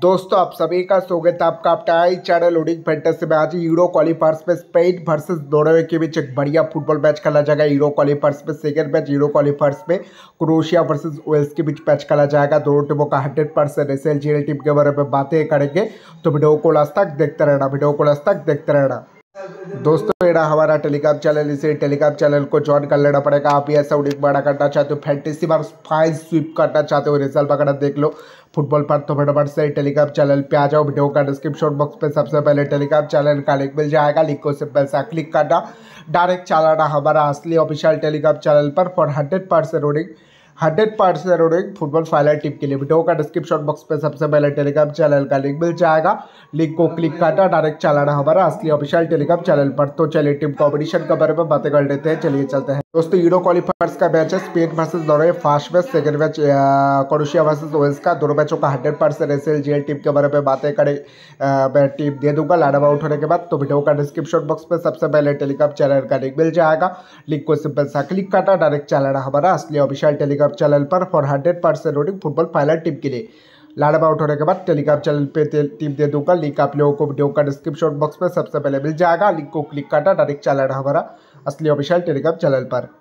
दोस्तों आप सभी का स्वागत है आपका आई चैनल लोडिंग फैंटेसी में आज यूरो क्वालिफायर्स में स्पेन वर्सेस नॉर्वे के बीच एक बढ़िया फुटबॉल मैच खेला जाएगा यूरो क्वालिफायर्स में सेकंड मैच यूरो क्वालिफायर्स में क्रोशिया वर्सेस वेल्स के बीच मैच खेला जाएगा दोनों टीमों का हंड्रेड परसेंट एस टीम के बारे में बातें करेंगे तो वीडियो को लास्ट तक देखते रहना वीडियो को लास्ट तक देखते रहना दोस्तों एड़ा हमारा टेलीकॉम चैनल इसे टेलीकॉम चैनल को ज्वाइन कर लेना पड़ेगा आप ये सौडिक बड़ा करना चाहते हो फैंटेसी बार फाइन स्वीप करना चाहते हो रिजल्ट वगैरह देख लो फुटबॉल पर तो फटाफट से टेलीकॉम चैनल पे आ जाओ वीडियो का डिस्क्रिप्शन बॉक्स पे सबसे पहले टेलीकॉम चैनल का लिंक मिल जाएगा लिंक को सिंपल सा क्लिक करना डायरेक्ट चलाना हमारा असली ऑफिशियल टेलीकॉम चैनल पर for hundred percent hundred percent एक फुटबॉल फाइनल टिप के लिए वीडियो का डिस्क्रिप्शन बॉक्स पे सबसे पहले टेलीग्राम चैनल का लिंक मिल जाएगा लिंक को क्लिक करना डायरेक्ट चलाना हमारा असली ऑफिशियल टेलीग्राम चैनल पर तो चलिए टीम कॉम्पिटिशन के बारे में बातें कर लेते हैं चलिए चलते हैं दोस्तों यूरो क्वालिफायर्स का मैच है स्पेन वर्सेज दोनों first match second match Croatia versus Wales का दोनों मैचों का hundred percent S L G L team के बारे में बातें करें मैं टीम दे दूंगा लाडावा आउट होने के बाद तो वीडियो का डिस्क्रिप्शन बॉक्स में सबसे पहले टेलीग्राम चैनल का लिंक मिल जाएगा लिंक को सिंपल सा क्लिक करना डायरेक्ट चैनल हमारा असली ऑफिशियल टेलीग्राम चैनल पर for hundred percent football final team के लिए लाड़ अबाउट होने के बाद टेलीग्राम चैनल पे टीम दे दूंगा लिंक आप लोगों को वीडियो का डिस्क्रिप्शन बॉक्स में सबसे पहले मिल जाएगा लिंक को क्लिक करना डायरेक्ट चैनल हमारा असली ऑफिशियल टेलीग्राम चैनल पर